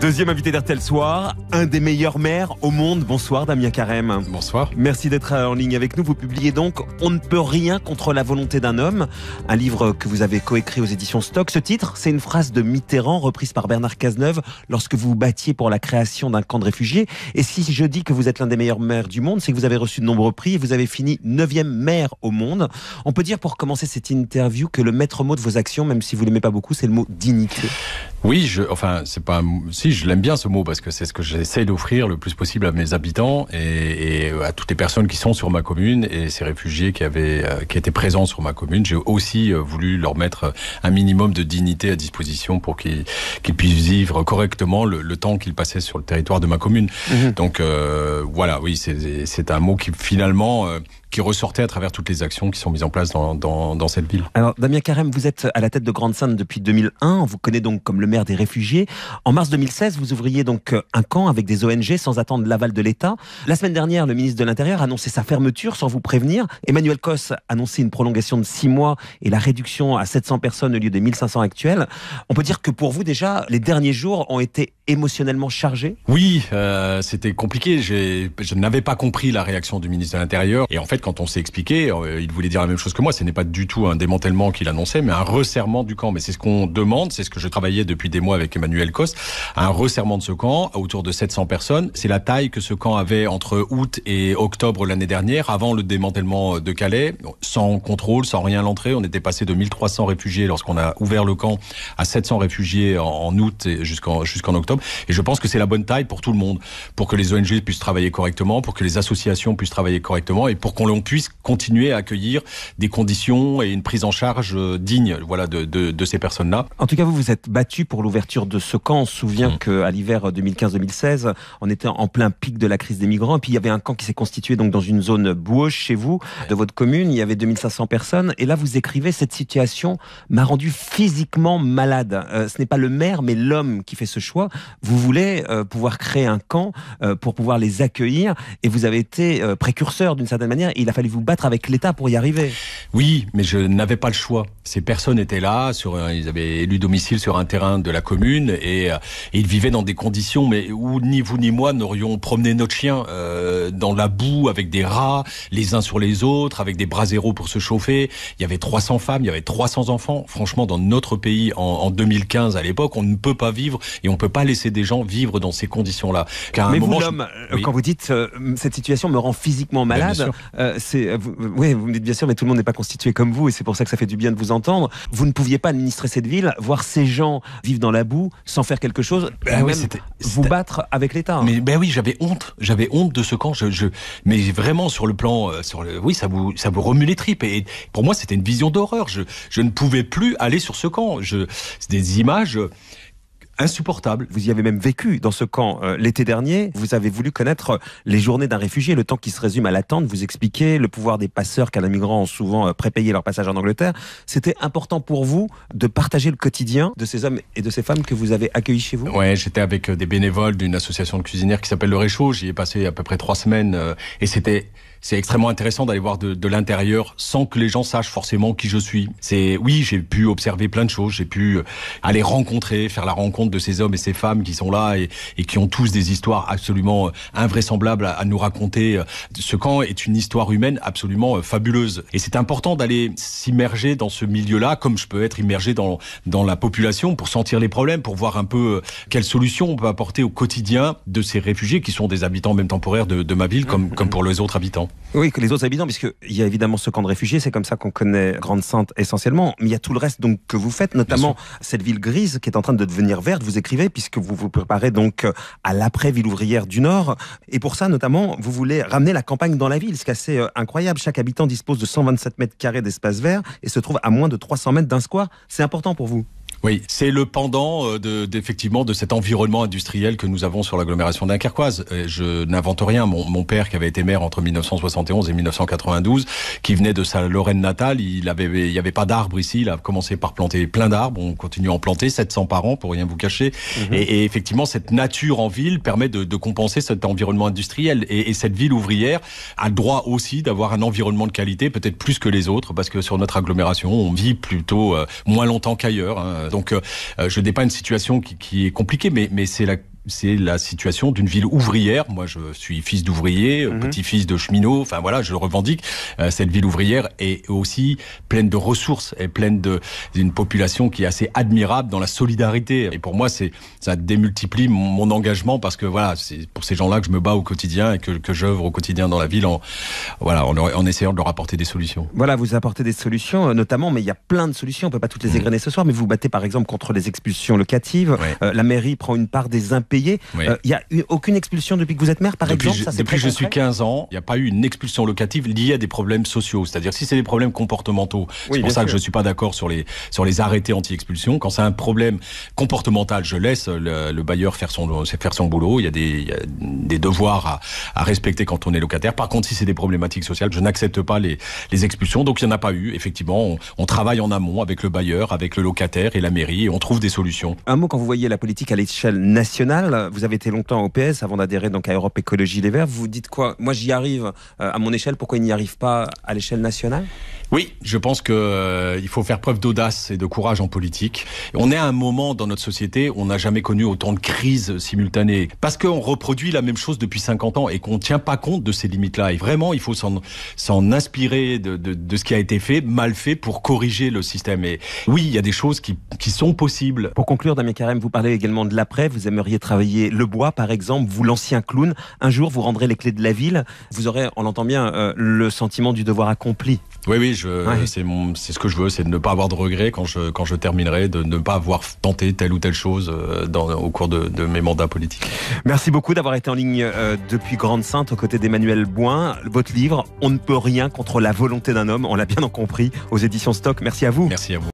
Deuxième invité d'Artel Soir, un des meilleurs maires au monde. Bonsoir Damien Carême. Bonsoir. Merci d'être en ligne avec nous. Vous publiez donc On ne peut rien contre la volonté d'un homme, un livre que vous avez coécrit aux éditions Stock. Ce titre, c'est une phrase de Mitterrand reprise par Bernard Cazeneuve lorsque vous vous battiez pour la création d'un camp de réfugiés. Et si je dis que vous êtes l'un des meilleurs maires du monde, c'est que vous avez reçu de nombreux prix et vous avez fini neuvième maire au monde. On peut dire pour commencer cette interview que le maître mot de vos actions, même si vous l'aimez pas beaucoup, c'est le mot dignité. Oui, je, enfin, c'est pas, si je l'aime bien ce mot parce que c'est ce que j'essaie d'offrir le plus possible à mes habitants et, euh, à toutes les personnes qui sont sur ma commune et ces réfugiés qui avaient, euh, qui étaient présents sur ma commune. J'ai aussi euh, voulu leur mettre un minimum de dignité à disposition pour qu'ils puissent vivre correctement le, temps qu'ils passaient sur le territoire de ma commune. Mhm. Donc voilà, oui, c'est un mot qui finalement qui ressortait à travers toutes les actions qui sont mises en place dans, dans, cette ville. Alors, Damien Carême, vous êtes à la tête de Grande-Sainte depuis 2001. On vous connaît donc comme le maire des réfugiés. En mars 2016, vous ouvriez donc un camp avec des ONG sans attendre l'aval de l'État. La semaine dernière, le ministre de l'Intérieur annonçait annoncé sa fermeture sans vous prévenir. Emmanuel Coss a annoncé une prolongation de 6 mois et la réduction à 700 personnes au lieu des 1500 actuelles. On peut dire que pour vous, déjà, les derniers jours ont été émotionnellement chargés Oui, euh, c'était compliqué. Je n'avais pas compris la réaction du ministre de l'Intérieur. Et en fait, quand on s'est expliqué, euh, il voulait dire la même chose que moi. Ce n'est pas du tout un démantèlement qu'il annonçait, mais un resserrement du camp. Mais c'est ce qu'on demande, c'est ce que je travaillais depuis des mois avec Emmanuel Kos un resserrement de ce camp autour de 700 personnes. C'est la taille que ce camp avait entre août et octobre l'année dernière, avant le démantèlement de Calais, sans contrôle, sans rien à l'entrée. On était passé de 1300 réfugiés lorsqu'on a ouvert le camp à 700 réfugiés en août jusqu'en jusqu'en octobre. Et je pense que c'est la bonne taille pour tout le monde, pour que les ONG puissent travailler correctement, pour que les associations puissent travailler correctement et pour qu'on l'on puisse continuer à accueillir des conditions et une prise en charge euh, digne voilà, de, ces personnes-là. En tout cas, vous vous êtes battu pour l'ouverture de ce camp. On se souvient mm. qu'à l'hiver 2015-2016, euh, on était en plein pic de la crise des migrants. Et puis il y avait un camp qui s'est constitué donc dans une zone boueuse chez vous, de votre commune. Il y avait 2500 personnes. Et là, vous écrivez cette situation m'a rendu physiquement malade. Euh, ce n'est pas le maire, mais l'homme qui fait ce choix. Vous voulez pouvoir créer un camp pour pouvoir les accueillir. Et vous avez été précurseur d'une certaine manière il a fallu vous battre avec l'État pour y arriver. Oui, mais je n'avais pas le choix. Ces personnes étaient là, sur, ils avaient élu domicile sur un terrain de la commune et, euh, ils vivaient dans des conditions mais où ni vous ni moi n'aurions promené notre chien euh, dans la boue avec des rats, les uns sur les autres, avec des braséros pour se chauffer. Il y avait 300 femmes, il y avait 300 enfants. Franchement, dans notre pays, en, en 2015 à l'époque, on ne peut pas vivre et on ne peut pas laisser des gens vivre dans ces conditions-là. Mais vous, l'homme, euh, quand vous dites euh, cette situation me rend physiquement malade, c'est, oui, vous me dites bien sûr, mais tout le monde n'est pas constitué comme vous, et c'est pour ça que ça fait du bien de vous entendre. Vous ne pouviez pas administrer cette ville, voir ces gens vivre dans la boue sans faire quelque chose, bah vous battre avec l'État. Mais ben oui, j'avais honte, j'avais honte de ce camp. Je, mais vraiment sur le plan, euh, sur le, oui, ça vous, ça vous remue les tripes. Et pour moi, c'était une vision d'horreur. Je, ne pouvais plus aller sur ce camp. Je, des images insupportable. Vous y avez même vécu dans ce camp euh, l'été dernier. Vous avez voulu connaître euh, les journées d'un réfugié, le temps qui se résume à l'attente. Vous expliquez le pouvoir des passeurs car les migrants ont souvent euh, prépayé leur passage en Angleterre. C'était important pour vous de partager le quotidien de ces hommes et de ces femmes que vous avez accueillis chez vous Ouais, j'étais avec des bénévoles d'une association de cuisinières qui s'appelle Le Réchaud. J'y ai passé à peu près trois semaines et c'était c'est extrêmement intéressant d'aller voir de, de l'intérieur sans que les gens sachent forcément qui je suis. C'est oui, j'ai pu observer plein de choses, j'ai pu euh, aller rencontrer, faire la rencontre de ces hommes et ces femmes qui sont là et, et qui ont tous des histoires absolument euh, invraisemblables à, nous raconter. Euh. Ce camp est une histoire humaine absolument fabuleuse et c'est important d'aller s'immerger dans ce milieu-là, comme je peux être immergé dans dans la population pour sentir les problèmes, pour voir un peu quelles solutions on peut apporter au quotidien de ces réfugiés qui sont des habitants même temporaires de, de ma ville, comme comme pour les autres habitants. Oui, que les autres habitants, puisqu'il y a évidemment ce camp de réfugiés, c'est comme ça qu'on connaît Grande-Sainte essentiellement, mais il y a tout le reste donc que vous faites, notamment cette ville grise qui est en train de devenir verte, vous écrivez, puisque vous vous préparez donc à l'après-ville ouvrière du Nord, et pour ça notamment, vous voulez ramener la campagne dans la ville, ce qui est assez euh, incroyable, chaque habitant dispose de 127 mètres carrés d'espace vert et se trouve à moins de 300 mètres d'un square, c'est important pour vous oui, c'est le pendant euh, de, d'effectivement de cet environnement industriel que nous avons sur l'agglomération dunkerquoise. Je n'invente rien. Mon, père, qui avait été maire entre 1971 et 1992, qui venait de sa Lorraine natale, il avait, il n'y avait pas d'arbres ici. Il a commencé par planter plein d'arbres. On continue à en planter 700 par an, pour rien vous cacher. Mhm. Et, effectivement, cette nature en ville permet de, compenser cet environnement industriel. Et, cette ville ouvrière a le droit aussi d'avoir un environnement de qualité, peut-être plus que les autres, parce que sur notre agglomération, on vit plutôt euh, moins longtemps qu'ailleurs. Hein, donc, euh, euh, je dépeins une situation qui, est compliquée, mais, mais c'est la c'est la situation d'une ville ouvrière. Moi, je suis fils d'ouvrier, mhm. petit-fils de cheminot. Enfin voilà, je le revendique. Euh, cette ville ouvrière est aussi pleine de ressources et pleine d'une population qui est assez admirable dans la solidarité. Et pour moi, c'est ça démultiplie mon, engagement parce que voilà, c'est pour ces gens-là que je me bats au quotidien et que, que j'œuvre au quotidien dans la ville en voilà en, essayant de leur apporter des solutions. Voilà, vous apportez des solutions, euh, notamment, mais il y a plein de solutions. On peut pas toutes les mm. égrener ce soir, mais vous battez par exemple contre les expulsions locatives. Euh, la mairie prend une part des impôts payer. Euh, il y n'y a eu aucune expulsion depuis que vous êtes maire, par exemple Depuis que je suis 15 ans, il n'y a pas eu une expulsion locative liée à des problèmes sociaux. C'est-à-dire si c'est des problèmes comportementaux, c'est pour ça que je ne suis pas d'accord sur les, sur les arrêtés anti-expulsion. Quand c'est un problème comportemental, je laisse le, bailleur faire son, faire son boulot. Il y a des, des devoirs à, respecter quand on est locataire. Par contre, si c'est des problématiques sociales, je n'accepte pas les, les expulsions. Donc il n'y en a pas eu. Effectivement, on, on travaille en amont avec le bailleur, avec le locataire et la mairie et on trouve des solutions. Un mot quand vous voyez la politique à l'échelle nationale vous avez été longtemps au PS avant d'adhérer donc à Europe Écologie Les Verts. Vous dites quoi Moi, j'y arrive euh, à mon échelle. Pourquoi il n'y arrive pas à l'échelle nationale oui, je pense qu'il euh, faut faire preuve d'audace et de courage en politique. On est à un moment dans notre société où on n'a jamais connu autant de crises simultanées parce qu'on reproduit la même chose depuis 50 ans et qu'on ne tient pas compte de ces limites-là. Et vraiment, il faut s'en inspirer de, ce qui a été fait, mal fait, pour corriger le système. Et oui, il y a des choses qui, sont possibles. Pour conclure, Damien Carême, vous parlez également de l'après. Vous aimeriez travailler le bois, par exemple, vous l'ancien clown. Un jour, vous rendrez les clés de la ville. Vous aurez, on l'entend bien, euh, le sentiment du devoir accompli. Oui, oui, je, c'est, ce que je veux, c'est de ne pas avoir de regrets quand je, quand je terminerai, de ne pas avoir tenté telle ou telle chose euh, dans, au cours de, de, mes mandats politiques. Merci beaucoup d'avoir été en ligne euh, depuis Grande-Sainte aux côtés d'Emmanuel Boin. Votre livre, On ne peut rien contre la volonté d'un homme, on l'a bien compris, aux éditions Stock. Merci à vous. Merci à vous.